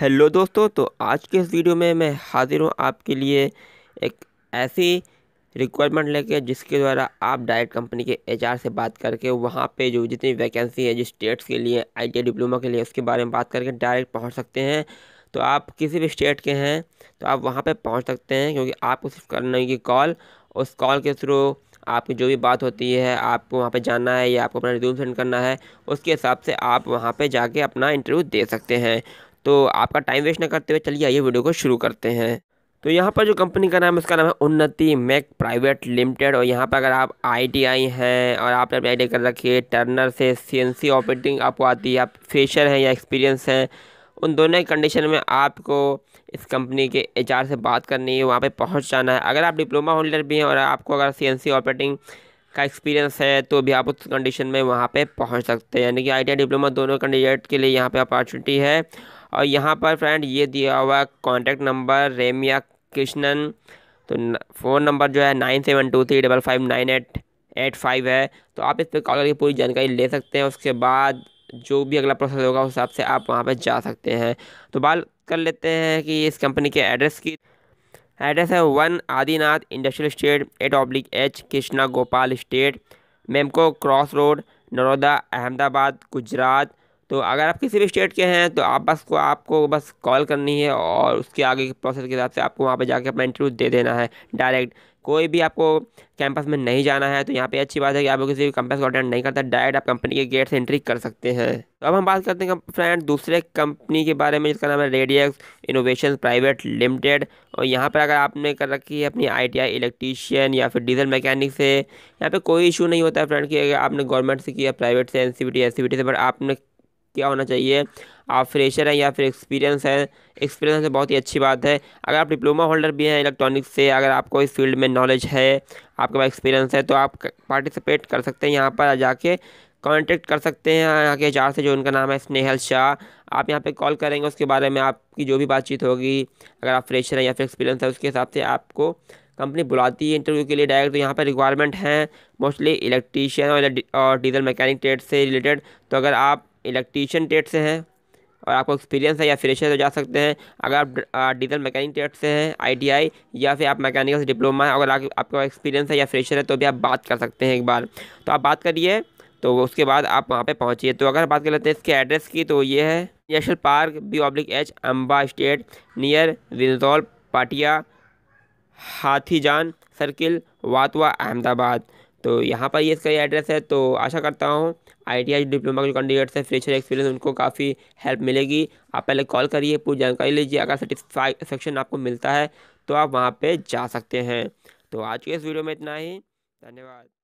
hello दोस्तों तो आज के इस वीडियो में मैं हाजिर हूँ आपके लिए एक ऐसी रिक्वायरमेंट लेके जिसके द्वारा आप डायरेक्ट कंपनी के एचआर से बात करके वहाँ पे जो जितनी वैकेंसी है जिस स्टेट्स के लिए आईटीआई डिप्लोमा के लिए उसके बारे में बात करके डायरेक्ट पहुँच सकते हैं तो आप किसी भी स्टेट के हैं तो आप वहाँ पर पहुँच सकते हैं क्योंकि आपको सिर्फ करना की कॉल उस कॉल के थ्रू आपकी जो भी बात होती है आपको वहाँ पे जाना है या आपको अपना रिज्यूम सेंड करना है उसके हिसाब से आप वहाँ पे जाके अपना इंटरव्यू दे सकते हैं तो आपका टाइम वेस्ट ना करते हुए चलिए आइए वीडियो को शुरू करते हैं तो यहाँ पर जो कंपनी का नाम है उसका नाम है उन्नति मैक प्राइवेट लिमिटेड और यहाँ पर अगर आप आईटीआई हैं और आपने अपनी आई कर रखी है टर्नर से सीएनसी ऑपरेटिंग आपको आती है आप फ्रेशर हैं या एक्सपीरियंस हैं उन दोनों कंडीशन में आपको इस कंपनी के एच से बात करनी है वहाँ पर पहुँच जाना है अगर आप डिप्लोमा होल्डर भी हैं और आपको अगर सी ऑपरेटिंग का एक्सपीरियंस है तो भी आप उस कंडीशन में वहाँ पर पहुँच सकते हैं यानी कि आई डिप्लोमा दोनों कैंडिडेट के लिए यहाँ पर अपॉर्चुनिटी है और यहाँ पर फ्रेंड ये दिया हुआ कॉन्टैक्ट नंबर रेमिया कृष्णन तो फ़ोन नंबर जो है nine seven two three double five nine eight eight five है तो आप इस पर कॉल करके पूरी जानकारी ले सकते हैं उसके बाद जो भी अगला प्रोसेस होगा उस हिसाब से आप वहाँ पर जा सकते हैं तो बात कर लेते हैं कि इस कंपनी के एड्रेस की एड्रेस है one Adinath industrial estate eight oblique H Krishna Gopal estate Memco cross road Naroda Ahmedabad Gujarat तो अगर आप किसी भी स्टेट के हैं तो आप बस को आपको बस कॉल करनी है और उसके आगे के प्रोसेस के हिसाब से आपको वहाँ पे जाके अपना इंटरव्यू दे देना है डायरेक्ट कोई भी आपको कैंपस में नहीं जाना है तो यहाँ पे अच्छी बात है कि आप किसी भी कैंपस को अटेंड नहीं करता डायरेक्ट आप कंपनी के गेट से एंट्री कर सकते हैं तो अब हम बात करते हैं फ्रेंड दूसरे कंपनी के बारे में जिसका नाम है रेडियक्स इनोवेशन प्राइवेट लिमिटेड और यहाँ पर अगर आपने कर रखी है अपनी आई इलेक्ट्रीशियन या फिर डीजल मैकेनिक से यहाँ पर कोई इशू नहीं होता है फ्रेंड कि अगर आपने गवर्नमेंट से किया प्राइवेट से एन सी से बट आपने क्या होना चाहिए आप फ्रेशर हैं या फिर एक्सपीरियंस है एक्सपीरियंस है बहुत ही अच्छी बात है अगर आप डिप्लोमा होल्डर भी हैं इलेक्ट्रॉनिक्स से अगर आपको इस फील्ड में नॉलेज है आपके पास एक्सपीरियंस है तो आप पार्टिसिपेट कर सकते हैं यहाँ पर जाके कॉन्टेक्ट कर सकते हैं यहाँ के चार से जो उनका नाम है स्नेहल शाह आप यहाँ पे कॉल करेंगे उसके बारे में आपकी जो भी बातचीत होगी अगर आप फ्रेशर हैं या फिर एक्सपीरियंस है उसके हिसाब से आपको कंपनी बुलाती है इंटरव्यू के लिए डायरेक्ट तो यहाँ पर रिक्वायरमेंट हैं मोस्टली इलेक्ट्रीशियन और डीजल मैकेनिक ट्रेड से रिलेटेड तो अगर आप इलेक्ट्रीशियन ट्रेड से हैं और आपको एक्सपीरियंस है या फ्रेशर से तो जा सकते हैं अगर आप डीजल मैकेनिक ट्रेड से हैं आईटीआई या फिर आप मैकेनिकल से डिप्लोमा है अगर आप, आपका एक्सपीरियंस है या फ्रेशर है तो भी आप बात कर सकते हैं एक बार तो आप बात करिए तो उसके बाद आप वहाँ पर पहुँचिए तो अगर बात कर लेते हैं इसके एड्रेस की तो ये है national park B oblique H Amba estate near Rijol Patiya Hathijan circle Vatva Ahmedabad तो यहाँ पर ये इसका ये एड्रेस है तो आशा करता हूँ आई डिप्लोमा के कैंडिडेट्स हैं फ्रेशर एक्सपीरियंस उनको काफ़ी हेल्प मिलेगी आप पहले कॉल करिए पूरी जानकारी लीजिए अगर सेटिस्फैक्शन आपको मिलता है तो आप वहाँ पर जा सकते हैं तो आज के इस वीडियो में इतना ही धन्यवाद